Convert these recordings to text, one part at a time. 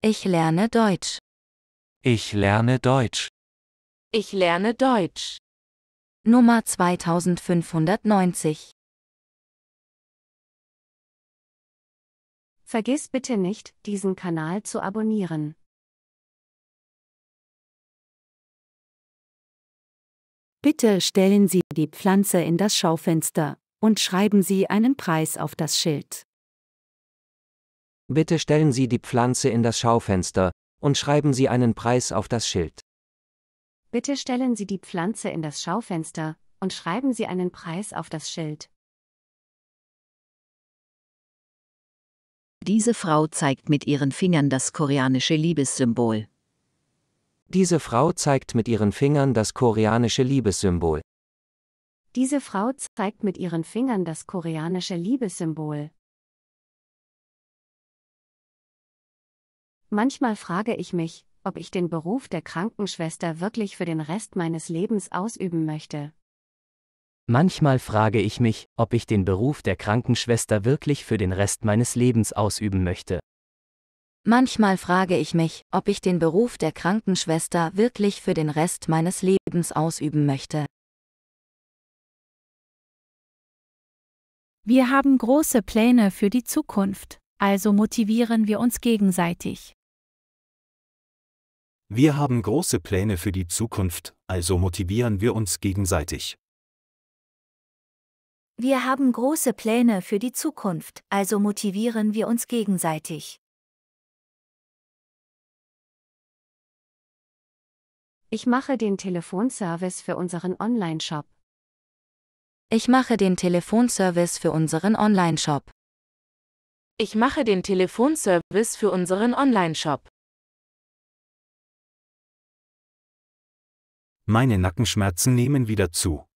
Ich lerne Deutsch. Ich lerne Deutsch. Ich lerne Deutsch. Nummer 2590. Vergiss bitte nicht, diesen Kanal zu abonnieren. Bitte stellen Sie die Pflanze in das Schaufenster und schreiben Sie einen Preis auf das Schild. Bitte stellen Sie die Pflanze in das Schaufenster und schreiben Sie einen Preis auf das Schild. Bitte stellen Sie die Pflanze in das Schaufenster und schreiben Sie einen Preis auf das Schild. Diese Frau zeigt mit ihren Fingern das koreanische Liebessymbol. Diese Frau zeigt mit ihren Fingern das koreanische Liebessymbol. Diese Frau zeigt mit ihren Fingern das koreanische Liebessymbol. Manchmal frage ich mich, ob ich den Beruf der Krankenschwester wirklich für den Rest meines Lebens ausüben möchte. Manchmal frage ich mich, ob ich den Beruf der Krankenschwester wirklich für den Rest meines Lebens ausüben möchte. Manchmal frage ich mich, ob ich den Beruf der Krankenschwester wirklich für den Rest meines Lebens ausüben möchte. Wir haben große Pläne für die Zukunft, also motivieren wir uns gegenseitig. Wir haben große Pläne für die Zukunft, also motivieren wir uns gegenseitig. Wir haben große Pläne für die Zukunft, also motivieren wir uns gegenseitig. Ich mache den Telefonservice für unseren Online-Shop. Ich mache den Telefonservice für unseren Online-Shop. Ich mache den Telefonservice für unseren Online-Shop. Meine Nackenschmerzen nehmen wieder zu.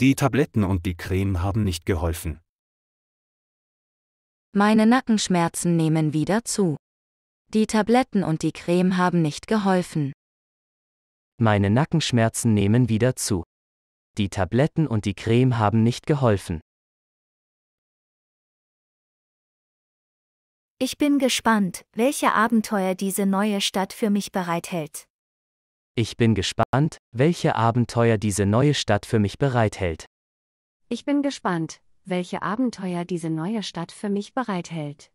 Die Tabletten und die Creme haben nicht geholfen. Meine Nackenschmerzen nehmen wieder zu. Die Tabletten und die Creme haben nicht geholfen. Meine Nackenschmerzen nehmen wieder zu. Die Tabletten und die Creme haben nicht geholfen. Ich bin gespannt, welche Abenteuer diese neue Stadt für mich bereithält. Ich bin gespannt, welche Abenteuer diese neue Stadt für mich bereithält. Ich bin gespannt, welche Abenteuer diese neue Stadt für mich bereithält.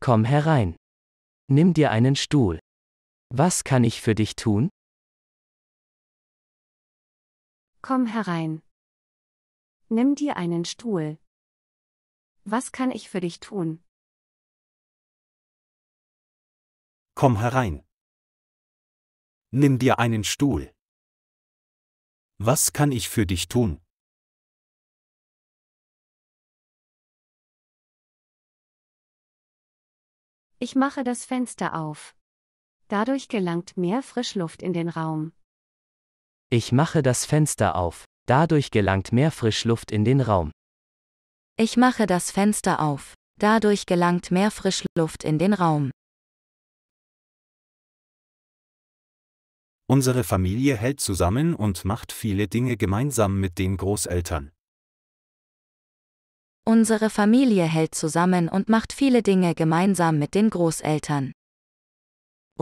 Komm herein. Nimm dir einen Stuhl. Was kann ich für dich tun? Komm herein. Nimm dir einen Stuhl. Was kann ich für dich tun? Komm herein. Nimm dir einen Stuhl. Was kann ich für dich tun? Ich mache das Fenster auf. Dadurch gelangt mehr Frischluft in den Raum. Ich mache das Fenster auf. Dadurch gelangt mehr Frischluft in den Raum. Ich mache das Fenster auf. Dadurch gelangt mehr Frischluft in den Raum. Unsere Familie hält zusammen und macht viele Dinge gemeinsam mit den Großeltern. Unsere Familie hält zusammen und macht viele Dinge gemeinsam mit den Großeltern.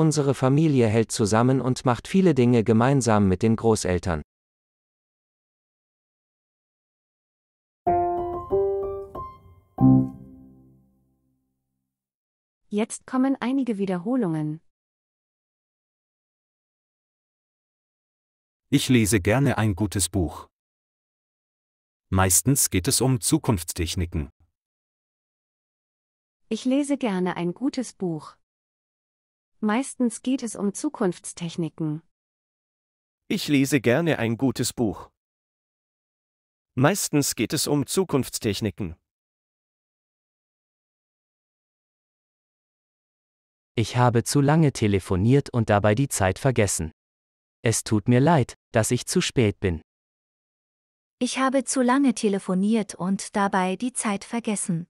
Unsere Familie hält zusammen und macht viele Dinge gemeinsam mit den Großeltern. Jetzt kommen einige Wiederholungen. Ich lese gerne ein gutes Buch. Meistens geht es um Zukunftstechniken. Ich lese gerne ein gutes Buch. Meistens geht es um Zukunftstechniken. Ich lese gerne ein gutes Buch. Meistens geht es um Zukunftstechniken. Ich habe zu lange telefoniert und dabei die Zeit vergessen. Es tut mir leid, dass ich zu spät bin. Ich habe zu lange telefoniert und dabei die Zeit vergessen.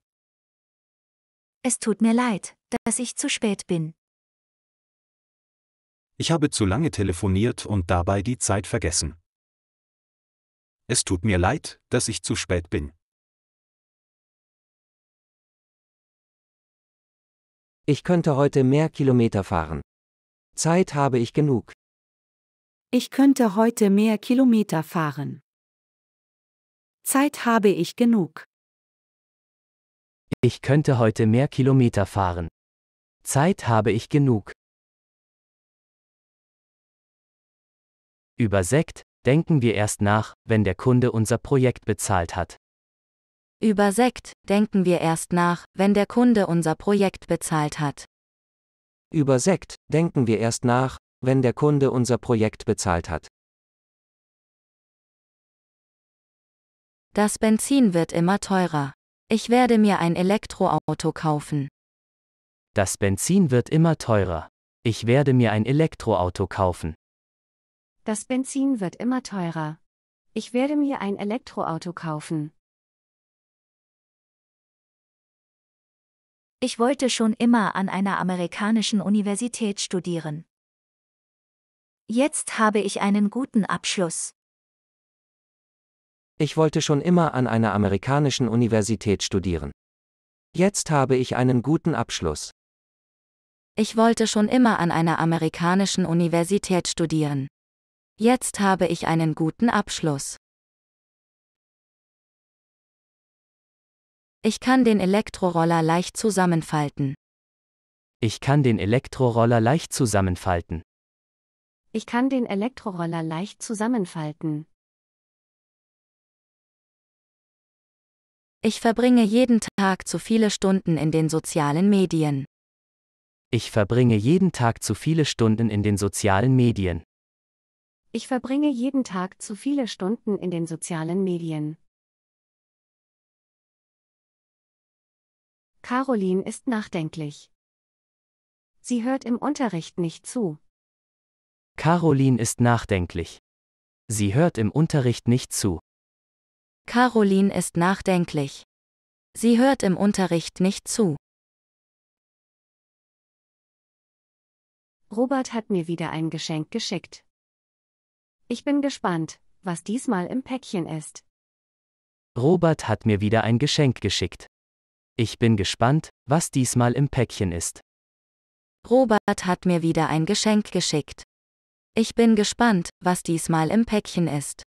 Es tut mir leid, dass ich zu spät bin. Ich habe zu lange telefoniert und dabei die Zeit vergessen. Es tut mir leid, dass ich zu spät bin. Ich könnte heute mehr Kilometer fahren. Zeit habe ich genug. Ich könnte heute mehr Kilometer fahren. Zeit habe ich genug. Ich könnte heute mehr Kilometer fahren. Zeit habe ich genug. Über Sekt denken wir erst nach, wenn der Kunde unser Projekt bezahlt hat. Über Sekt denken wir erst nach, wenn der Kunde unser Projekt bezahlt hat. Über Sekt denken wir erst nach, wenn der Kunde unser Projekt bezahlt hat. Das Benzin wird immer teurer. Ich werde mir ein Elektroauto kaufen. Das Benzin wird immer teurer. Ich werde mir ein Elektroauto kaufen. Das Benzin wird immer teurer. Ich werde mir ein Elektroauto kaufen. Ich wollte schon immer an einer amerikanischen Universität studieren. Jetzt habe ich einen guten Abschluss. Ich wollte schon immer an einer amerikanischen Universität studieren. Jetzt habe ich einen guten Abschluss. Ich wollte schon immer an einer amerikanischen Universität studieren. Jetzt habe ich einen guten Abschluss. Ich kann den Elektroroller leicht zusammenfalten. Ich kann den Elektroroller leicht zusammenfalten. Ich kann den Elektroroller leicht zusammenfalten. Ich verbringe jeden Tag zu viele Stunden in den sozialen Medien. Ich verbringe jeden Tag zu viele Stunden in den sozialen Medien. Ich verbringe jeden Tag zu viele Stunden in den sozialen Medien. Caroline ist nachdenklich. Sie hört im Unterricht nicht zu. Caroline ist nachdenklich. Sie hört im Unterricht nicht zu. Caroline ist nachdenklich. Sie hört im Unterricht nicht zu. Robert hat mir wieder ein Geschenk geschickt. Ich bin gespannt, was diesmal im Päckchen ist. Robert hat mir wieder ein Geschenk geschickt. Ich bin gespannt, was diesmal im Päckchen ist. Robert hat mir wieder ein Geschenk geschickt. Ich bin gespannt, was diesmal im Päckchen ist.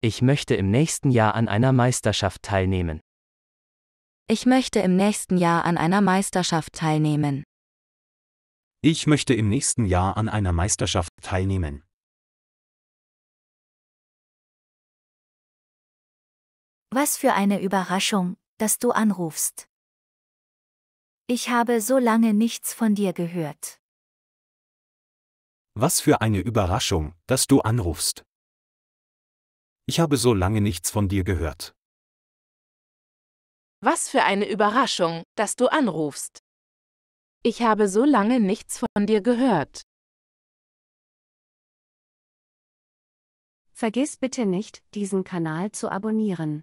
Ich möchte im nächsten Jahr an einer Meisterschaft teilnehmen. Ich möchte im nächsten Jahr an einer Meisterschaft teilnehmen. Ich möchte im nächsten Jahr an einer Meisterschaft teilnehmen. Was für eine Überraschung, dass du anrufst. Ich habe so lange nichts von dir gehört. Was für eine Überraschung, dass du anrufst. Ich habe so lange nichts von dir gehört. Was für eine Überraschung, dass du anrufst. Ich habe so lange nichts von dir gehört. Vergiss bitte nicht, diesen Kanal zu abonnieren.